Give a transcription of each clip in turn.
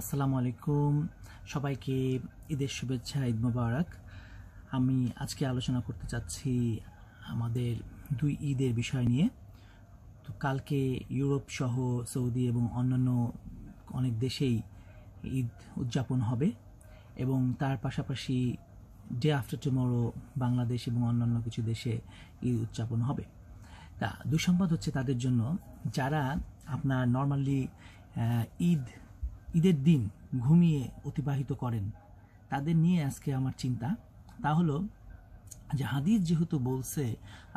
আসসালামু আলাইকুম সবাইকে ঈদের শুভেচ্ছা ঈদ মুবারক আমি আজকে আলোচনা করতে চাচ্ছি আমাদের দুই ঈদের বিষয় নিয়ে তো কালকে ইউরোপ সহ সৌদি এবং অন্যান্য অনেক দেশেই ঈদ উদযাপন হবে এবং তার পাশাপাশি ডে আফটার টুমরো বাংলাদেশ এবং অন্যান্য কিছু দেশে ঈদ উদযাপন হবে তা দুঃসংবাদ হচ্ছে তাদের জন্য যারা আপনার নর্মালি ঈদ ঈদের দিন ঘুমিয়ে অতিবাহিত করেন তাদের নিয়ে আজকে আমার চিন্তা তা হলো যে হাদিস যেহেতু বলছে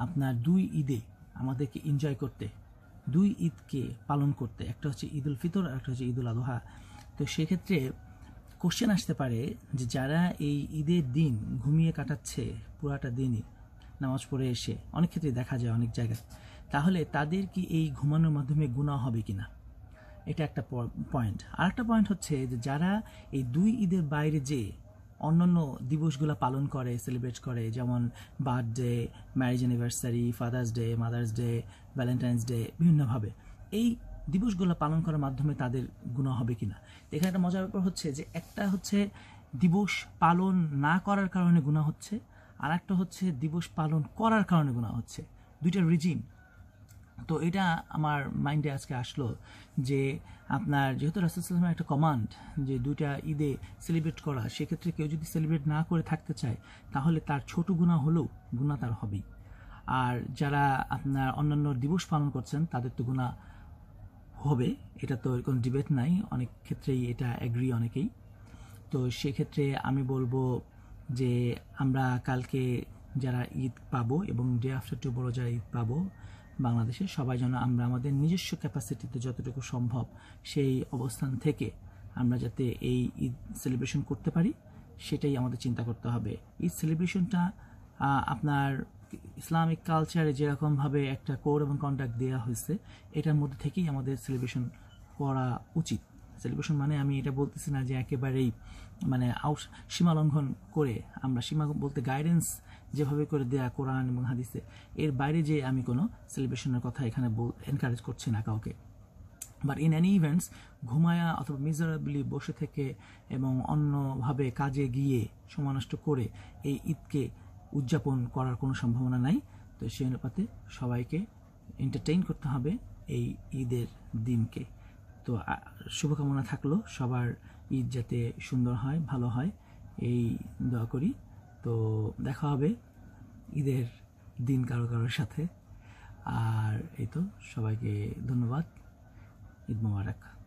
আপনার দুই ঈদে আমাদেরকে এনজয় করতে দুই ঈদকে পালন করতে একটা হচ্ছে ঈদ উল ফিতর আর একটা হচ্ছে ঈদ উল আদহা তো সেক্ষেত্রে কোশ্চেন আসতে পারে যে যারা এই ঈদের দিন ঘুমিয়ে কাটাচ্ছে পুরাটা দিনই নামাজ পড়ে এসে অনেক ক্ষেত্রে দেখা যায় অনেক জায়গায় তাহলে তাদের কি এই ঘুমানোর মাধ্যমে গুণা হবে কিনা এটা একটা পয়েন্ট আরেকটা পয়েন্ট হচ্ছে যে যারা এই দুই ঈদের বাইরে যে অন্যান্য দিবসগুলো পালন করে সেলিব্রেট করে যেমন birthday marriage anniversary Father's Day Mother's Day Valentine's Day বিভিন্নভাবে এই দিবসগুলো পালন করার মাধ্যমে তাদের গুণা হবে কি না এখানে একটা মজার ব্যাপার হচ্ছে যে একটা হচ্ছে দিবস পালন না করার কারণে গুণা হচ্ছে আর একটা হচ্ছে দিবস পালন করার কারণে গুণা হচ্ছে দুইটা রিজিম তো এটা আমার মাইন্ডে আজকে আসলো যে আপনার যেহেতু রাসুলসাল্লামের একটা কমান্ড যে দুইটা ঈদে সেলিব্রেট করা সেক্ষেত্রে কেউ যদি সেলিব্রেট না করে থাকতে চায় তাহলে তার ছোট গুণা হলেও গুণা তার হবেই আর যারা আপনার অন্যান্য দিবস পালন করছেন তাদের তো গুণা হবে এটা তো এরকম ডিবেট নাই অনেক ক্ষেত্রেই এটা অ্যাগ্রি অনেকেই তো সেক্ষেত্রে আমি বলবো যে আমরা কালকে যারা ঈদ পাবো এবং ডে আফটার টু বড় যারা ঈদ পাবো বাংলাদেশে সবাই যেন আমরা আমাদের নিজস্ব ক্যাপাসিটিতে যতটুকু সম্ভব সেই অবস্থান থেকে আমরা যাতে এই ঈদ সেলিব্রেশন করতে পারি সেটাই আমাদের চিন্তা করতে হবে ঈদ সেলিব্রেশনটা আপনার ইসলামিক কালচারে যেরকমভাবে একটা কোড এবং কন্ট্যাক্ট দেওয়া হয়েছে এটার মধ্যে থেকেই আমাদের সেলিব্রেশন করা উচিত সেলিব্রেশন মানে আমি এটা বলতেছি না যে একেবারেই মানে আউট সীমা লঙ্ঘন করে আমরা সীমা বলতে গাইডেন্স যেভাবে করে দেয়া কোরআন এবং হাদিসে এর বাইরে যে আমি কোনো সেলিব্রেশনের কথা এখানে বল এনকারেজ করছি না কাউকে বাট ইন অ্যানি ইভেন্টস ঘুমায়া অথবা মিজারাবলি বসে থেকে এবং অন্যভাবে কাজে গিয়ে সময় নষ্ট করে এই ঈদকে উদযাপন করার কোনো সম্ভাবনা নাই তো সেই অনুপাতে সবাইকে এন্টারটেইন করতে হবে এই ঈদের দিনকে তো শুভকামনা থাকলো সবার ঈদ যাতে সুন্দর হয় ভালো হয় এই দোয়া করি তো দেখা হবে ঈদের দিন কারো কারোর সাথে আর এই তো সবাইকে ধন্যবাদ ঈদ মোবারক